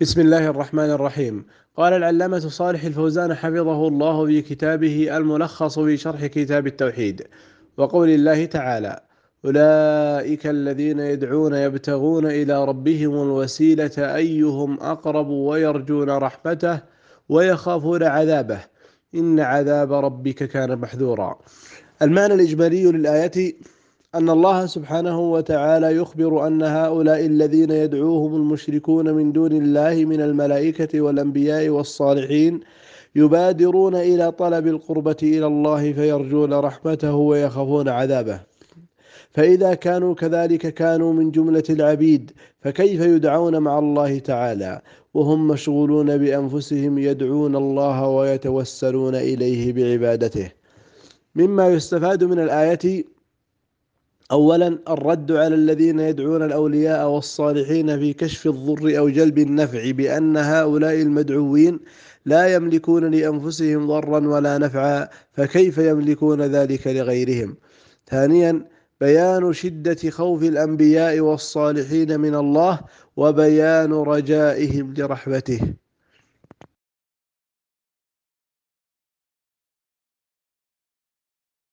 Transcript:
بسم الله الرحمن الرحيم قال العلامة صالح الفوزان حفظه الله في كتابه الملخص في شرح كتاب التوحيد وقول الله تعالى أولئك الذين يدعون يبتغون إلى ربهم الوسيلة أيهم أقرب ويرجون رحمته ويخافون عذابه إن عذاب ربك كان محذورا المعنى الإجمالي للآية أن الله سبحانه وتعالى يخبر أن هؤلاء الذين يدعوهم المشركون من دون الله من الملائكة والأنبياء والصالحين يبادرون إلى طلب القربة إلى الله فيرجون رحمته ويخافون عذابه فإذا كانوا كذلك كانوا من جملة العبيد فكيف يدعون مع الله تعالى وهم مشغولون بأنفسهم يدعون الله ويتوسلون إليه بعبادته مما يستفاد من الآية أولا الرد على الذين يدعون الأولياء والصالحين في كشف الضر أو جلب النفع بأن هؤلاء المدعوين لا يملكون لأنفسهم ضرا ولا نفعا فكيف يملكون ذلك لغيرهم ثانيا بيان شدة خوف الأنبياء والصالحين من الله وبيان رجائهم لرحمته